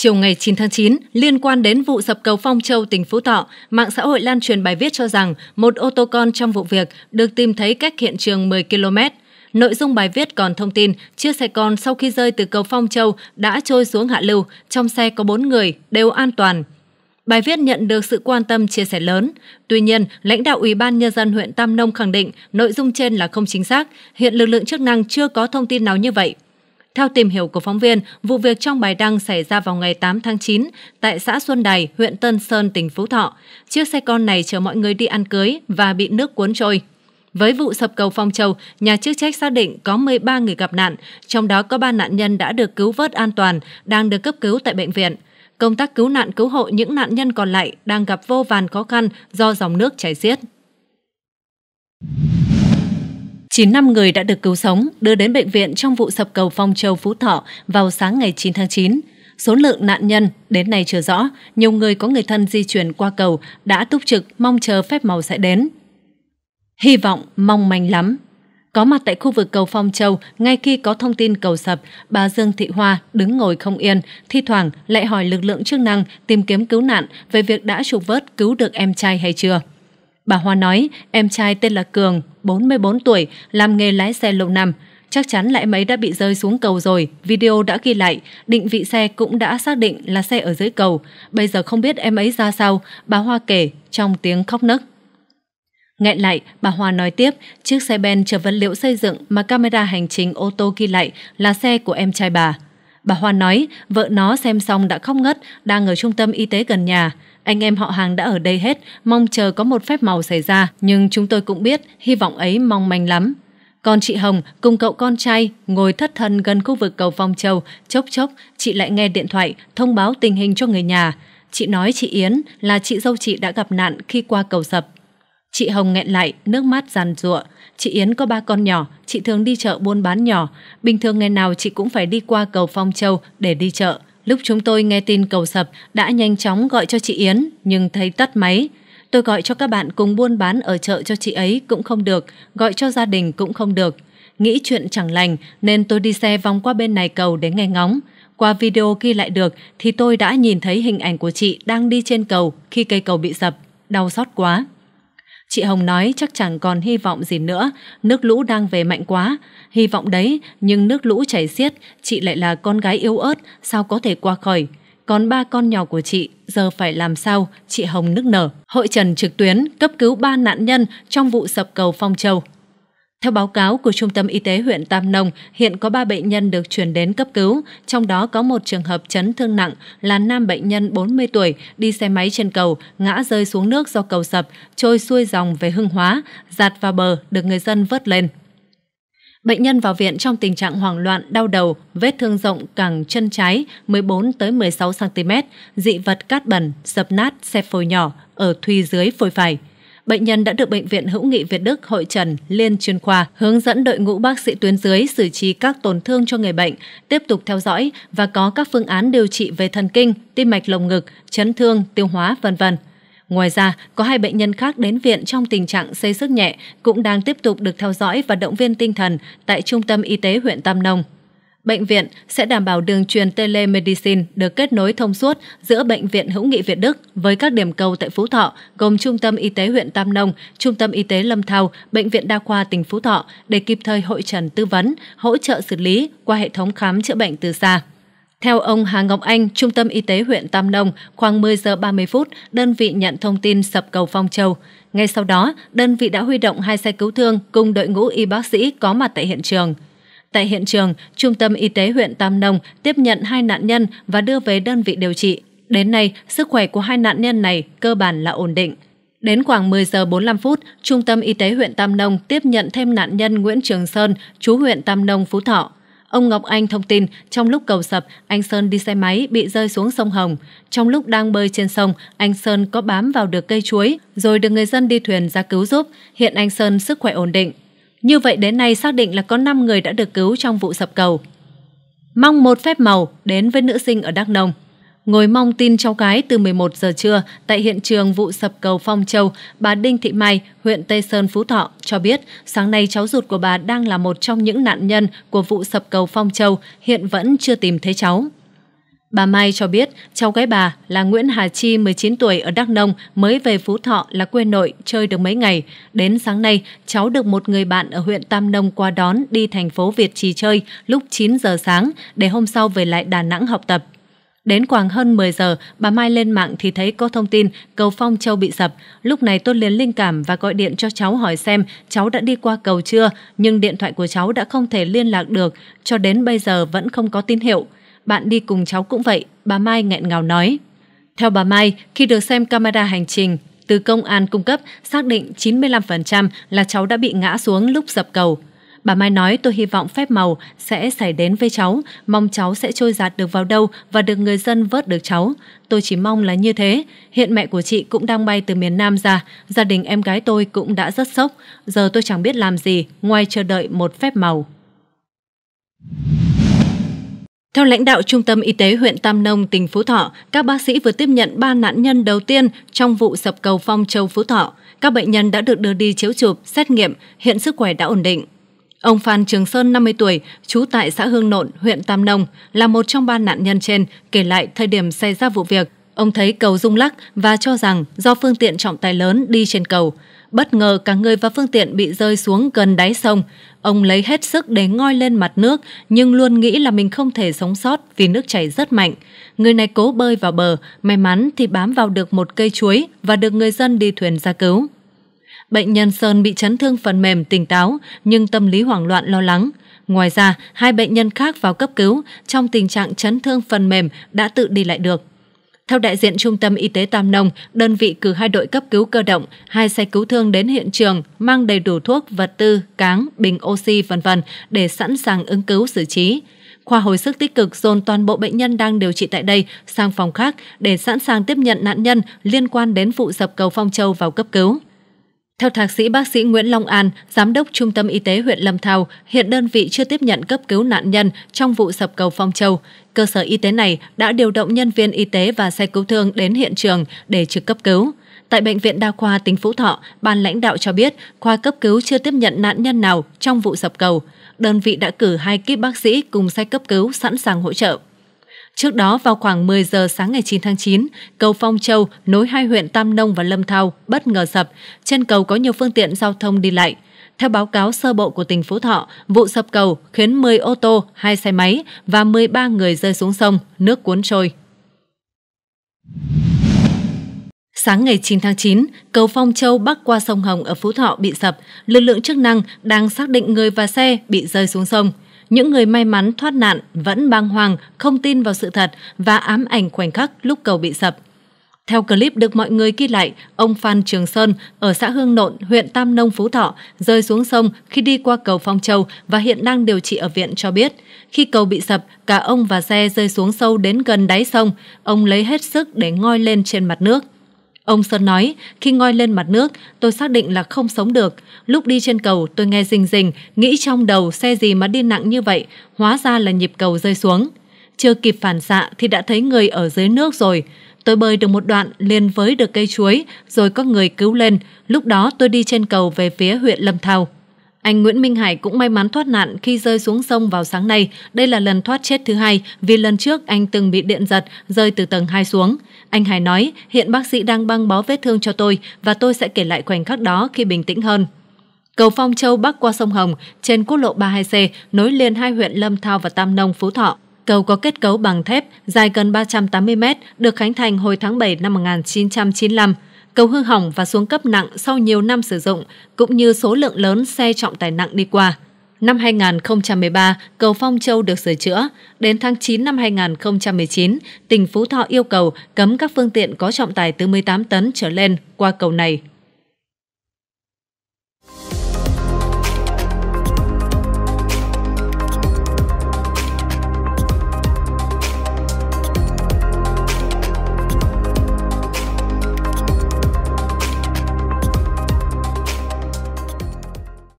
Chiều ngày 9 tháng 9, liên quan đến vụ sập cầu Phong Châu, tỉnh Phú Thọ, mạng xã hội lan truyền bài viết cho rằng một ô tô con trong vụ việc được tìm thấy cách hiện trường 10 km. Nội dung bài viết còn thông tin chiếc xe con sau khi rơi từ cầu Phong Châu đã trôi xuống hạ lưu, trong xe có 4 người, đều an toàn. Bài viết nhận được sự quan tâm chia sẻ lớn. Tuy nhiên, lãnh đạo Ủy ban Nhân dân huyện Tam Nông khẳng định nội dung trên là không chính xác, hiện lực lượng chức năng chưa có thông tin nào như vậy. Theo tìm hiểu của phóng viên, vụ việc trong bài đăng xảy ra vào ngày 8 tháng 9 tại xã Xuân Đài, huyện Tân Sơn, tỉnh Phú Thọ. Chiếc xe con này chở mọi người đi ăn cưới và bị nước cuốn trôi. Với vụ sập cầu Phong Châu, nhà chức trách xác định có 13 người gặp nạn, trong đó có 3 nạn nhân đã được cứu vớt an toàn, đang được cấp cứu tại bệnh viện. Công tác cứu nạn cứu hộ những nạn nhân còn lại đang gặp vô vàn khó khăn do dòng nước chảy xiết. 9 năm người đã được cứu sống, đưa đến bệnh viện trong vụ sập cầu Phong Châu Phú Thọ vào sáng ngày 9 tháng 9. Số lượng nạn nhân đến nay chưa rõ, nhiều người có người thân di chuyển qua cầu đã túc trực mong chờ phép màu sẽ đến. Hy vọng mong manh lắm. Có mặt tại khu vực cầu Phong Châu, ngay khi có thông tin cầu sập, bà Dương Thị Hoa đứng ngồi không yên, thi thoảng lại hỏi lực lượng chức năng tìm kiếm cứu nạn về việc đã trục vớt cứu được em trai hay chưa. Bà Hoa nói, em trai tên là Cường, 44 tuổi, làm nghề lái xe lâu năm. Chắc chắn là em ấy đã bị rơi xuống cầu rồi, video đã ghi lại, định vị xe cũng đã xác định là xe ở dưới cầu. Bây giờ không biết em ấy ra sao, bà Hoa kể trong tiếng khóc nấc. Nghẹn lại, bà Hoa nói tiếp, chiếc xe ben chở vật liệu xây dựng mà camera hành trình ô tô ghi lại là xe của em trai bà. Bà Hoa nói, vợ nó xem xong đã khóc ngất, đang ở trung tâm y tế gần nhà. Anh em họ hàng đã ở đây hết, mong chờ có một phép màu xảy ra, nhưng chúng tôi cũng biết, hy vọng ấy mong manh lắm. Còn chị Hồng cùng cậu con trai ngồi thất thần gần khu vực cầu Phong Châu, chốc chốc chị lại nghe điện thoại thông báo tình hình cho người nhà. Chị nói chị Yến là chị dâu chị đã gặp nạn khi qua cầu sập. Chị Hồng nghẹn lại, nước mắt giàn giụa. Chị Yến có ba con nhỏ, chị thường đi chợ buôn bán nhỏ. Bình thường ngày nào chị cũng phải đi qua cầu Phong Châu để đi chợ. Lúc chúng tôi nghe tin cầu sập đã nhanh chóng gọi cho chị Yến nhưng thấy tắt máy. Tôi gọi cho các bạn cùng buôn bán ở chợ cho chị ấy cũng không được, gọi cho gia đình cũng không được. Nghĩ chuyện chẳng lành nên tôi đi xe vòng qua bên này cầu để nghe ngóng. Qua video ghi lại được thì tôi đã nhìn thấy hình ảnh của chị đang đi trên cầu khi cây cầu bị sập. Đau xót quá. Chị Hồng nói chắc chẳng còn hy vọng gì nữa, nước lũ đang về mạnh quá. Hy vọng đấy, nhưng nước lũ chảy xiết, chị lại là con gái yếu ớt, sao có thể qua khỏi. Còn ba con nhỏ của chị, giờ phải làm sao, chị Hồng nức nở. Hội trần trực tuyến cấp cứu ba nạn nhân trong vụ sập cầu Phong Châu. Theo báo cáo của Trung tâm Y tế huyện Tam Nông, hiện có 3 bệnh nhân được chuyển đến cấp cứu, trong đó có một trường hợp chấn thương nặng là nam bệnh nhân 40 tuổi đi xe máy trên cầu, ngã rơi xuống nước do cầu sập, trôi xuôi dòng về Hưng Hóa, giạt vào bờ được người dân vớt lên. Bệnh nhân vào viện trong tình trạng hoảng loạn, đau đầu, vết thương rộng cẳng chân trái 14 tới 16 cm, dị vật cát bẩn, sập nát xe phổi nhỏ ở thuy dưới phổi phải bệnh nhân đã được Bệnh viện Hữu nghị Việt Đức hội trần liên chuyên khoa hướng dẫn đội ngũ bác sĩ tuyến dưới xử trí các tổn thương cho người bệnh, tiếp tục theo dõi và có các phương án điều trị về thần kinh, tim mạch lồng ngực, chấn thương, tiêu hóa, vân vân. Ngoài ra, có hai bệnh nhân khác đến viện trong tình trạng xây sức nhẹ cũng đang tiếp tục được theo dõi và động viên tinh thần tại Trung tâm Y tế huyện Tam Nông bệnh viện sẽ đảm bảo đường truyền telemedicine được kết nối thông suốt giữa Bệnh viện Hữu nghị Việt Đức với các điểm cầu tại Phú Thọ, gồm Trung tâm Y tế huyện Tam Nông, Trung tâm Y tế Lâm Thao, Bệnh viện Đa khoa tỉnh Phú Thọ để kịp thời hội trần tư vấn, hỗ trợ xử lý qua hệ thống khám chữa bệnh từ xa. Theo ông Hà Ngọc Anh, Trung tâm Y tế huyện Tam Nông, khoảng 10 giờ 30 phút, đơn vị nhận thông tin sập cầu Phong Châu. Ngay sau đó, đơn vị đã huy động hai xe cứu thương cùng đội ngũ y bác sĩ có mặt tại hiện trường. Tại hiện trường, Trung tâm Y tế huyện Tam Nông tiếp nhận hai nạn nhân và đưa về đơn vị điều trị. Đến nay, sức khỏe của hai nạn nhân này cơ bản là ổn định. Đến khoảng 10 giờ 45 phút, Trung tâm Y tế huyện Tam Nông tiếp nhận thêm nạn nhân Nguyễn Trường Sơn, chú huyện Tam Nông, Phú Thọ. Ông Ngọc Anh thông tin, trong lúc cầu sập, anh Sơn đi xe máy bị rơi xuống sông Hồng. Trong lúc đang bơi trên sông, anh Sơn có bám vào được cây chuối, rồi được người dân đi thuyền ra cứu giúp. Hiện anh Sơn sức khỏe ổn định. Như vậy đến nay xác định là có 5 người đã được cứu trong vụ sập cầu. Mong một phép màu đến với nữ sinh ở Đắk Nông. Ngồi mong tin cháu gái từ 11 giờ trưa tại hiện trường vụ sập cầu Phong Châu, bà Đinh Thị Mai, huyện Tây Sơn, Phú Thọ cho biết sáng nay cháu ruột của bà đang là một trong những nạn nhân của vụ sập cầu Phong Châu, hiện vẫn chưa tìm thấy cháu. Bà Mai cho biết cháu gái bà là Nguyễn Hà Chi 19 tuổi ở Đắk Nông mới về Phú Thọ là quê nội chơi được mấy ngày. Đến sáng nay, cháu được một người bạn ở huyện Tam Nông qua đón đi thành phố Việt Trì chơi lúc 9 giờ sáng để hôm sau về lại Đà Nẵng học tập. Đến khoảng hơn 10 giờ, bà Mai lên mạng thì thấy có thông tin cầu Phong Châu bị sập. Lúc này tôi liền linh cảm và gọi điện cho cháu hỏi xem cháu đã đi qua cầu chưa, nhưng điện thoại của cháu đã không thể liên lạc được, cho đến bây giờ vẫn không có tín hiệu bạn đi cùng cháu cũng vậy, bà Mai nghẹn ngào nói. Theo bà Mai, khi được xem camera hành trình, từ công an cung cấp xác định 95% là cháu đã bị ngã xuống lúc dập cầu. Bà Mai nói tôi hy vọng phép màu sẽ xảy đến với cháu, mong cháu sẽ trôi giạt được vào đâu và được người dân vớt được cháu. Tôi chỉ mong là như thế. Hiện mẹ của chị cũng đang bay từ miền Nam ra, gia đình em gái tôi cũng đã rất sốc. Giờ tôi chẳng biết làm gì ngoài chờ đợi một phép màu. Theo lãnh đạo Trung tâm Y tế huyện Tam Nông, tỉnh Phú Thọ, các bác sĩ vừa tiếp nhận 3 nạn nhân đầu tiên trong vụ sập cầu Phong Châu Phú Thọ. Các bệnh nhân đã được đưa đi chiếu chụp, xét nghiệm, hiện sức khỏe đã ổn định. Ông Phan Trường Sơn, 50 tuổi, trú tại xã Hương Nộn, huyện Tam Nông, là một trong ba nạn nhân trên, kể lại thời điểm xảy ra vụ việc. Ông thấy cầu rung lắc và cho rằng do phương tiện trọng tài lớn đi trên cầu. Bất ngờ cả người và phương tiện bị rơi xuống gần đáy sông. Ông lấy hết sức để ngoi lên mặt nước nhưng luôn nghĩ là mình không thể sống sót vì nước chảy rất mạnh. Người này cố bơi vào bờ, may mắn thì bám vào được một cây chuối và được người dân đi thuyền ra cứu. Bệnh nhân Sơn bị chấn thương phần mềm tỉnh táo nhưng tâm lý hoảng loạn lo lắng. Ngoài ra, hai bệnh nhân khác vào cấp cứu trong tình trạng chấn thương phần mềm đã tự đi lại được. Theo đại diện Trung tâm Y tế Tam Nông, đơn vị cử hai đội cấp cứu cơ động, hai xe cứu thương đến hiện trường, mang đầy đủ thuốc, vật tư, cáng, bình oxy vân vân để sẵn sàng ứng cứu xử trí. Khoa hồi sức tích cực dồn toàn bộ bệnh nhân đang điều trị tại đây sang phòng khác để sẵn sàng tiếp nhận nạn nhân liên quan đến vụ sập cầu Phong Châu vào cấp cứu. Theo thạc sĩ bác sĩ Nguyễn Long An, giám đốc Trung tâm Y tế huyện Lâm Thao, hiện đơn vị chưa tiếp nhận cấp cứu nạn nhân trong vụ sập cầu Phong Châu. Cơ sở y tế này đã điều động nhân viên y tế và xe cứu thương đến hiện trường để trực cấp cứu. Tại Bệnh viện Đa khoa tỉnh Phú Thọ, ban lãnh đạo cho biết khoa cấp cứu chưa tiếp nhận nạn nhân nào trong vụ sập cầu. Đơn vị đã cử hai kíp bác sĩ cùng xe cấp cứu sẵn sàng hỗ trợ. Trước đó vào khoảng 10 giờ sáng ngày 9 tháng 9, cầu Phong Châu nối hai huyện Tam Nông và Lâm Thao bất ngờ sập, trên cầu có nhiều phương tiện giao thông đi lại. Theo báo cáo sơ bộ của tỉnh Phú Thọ, vụ sập cầu khiến 10 ô tô, 2 xe máy và 13 người rơi xuống sông, nước cuốn trôi. Sáng ngày 9 tháng 9, cầu Phong Châu bắc qua sông Hồng ở Phú Thọ bị sập. Lực lượng chức năng đang xác định người và xe bị rơi xuống sông những người may mắn thoát nạn vẫn băng hoàng, không tin vào sự thật và ám ảnh khoảnh khắc lúc cầu bị sập. Theo clip được mọi người ghi lại, ông Phan Trường Sơn ở xã Hương Nộn, huyện Tam Nông, Phú Thọ rơi xuống sông khi đi qua cầu Phong Châu và hiện đang điều trị ở viện cho biết. Khi cầu bị sập, cả ông và xe rơi xuống sâu đến gần đáy sông. Ông lấy hết sức để ngoi lên trên mặt nước. Ông Sơn nói, khi ngoi lên mặt nước, tôi xác định là không sống được. Lúc đi trên cầu, tôi nghe rình rình, nghĩ trong đầu xe gì mà đi nặng như vậy, hóa ra là nhịp cầu rơi xuống. Chưa kịp phản xạ thì đã thấy người ở dưới nước rồi. Tôi bơi được một đoạn liền với được cây chuối, rồi có người cứu lên. Lúc đó tôi đi trên cầu về phía huyện Lâm Thao. Anh Nguyễn Minh Hải cũng may mắn thoát nạn khi rơi xuống sông vào sáng nay. Đây là lần thoát chết thứ hai vì lần trước anh từng bị điện giật rơi từ tầng 2 xuống. Anh Hải nói hiện bác sĩ đang băng bó vết thương cho tôi và tôi sẽ kể lại khoảnh khắc đó khi bình tĩnh hơn. Cầu Phong Châu bắc qua sông Hồng trên quốc lộ 32C nối liền hai huyện Lâm Thao và Tam Nông, Phú Thọ. Cầu có kết cấu bằng thép, dài gần 380 m, được khánh thành hồi tháng 7 năm 1995 cầu hư hỏng và xuống cấp nặng sau nhiều năm sử dụng, cũng như số lượng lớn xe trọng tải nặng đi qua. Năm 2013, cầu Phong Châu được sửa chữa. Đến tháng 9 năm 2019, tỉnh Phú Thọ yêu cầu cấm các phương tiện có trọng tải từ 18 tấn trở lên qua cầu này.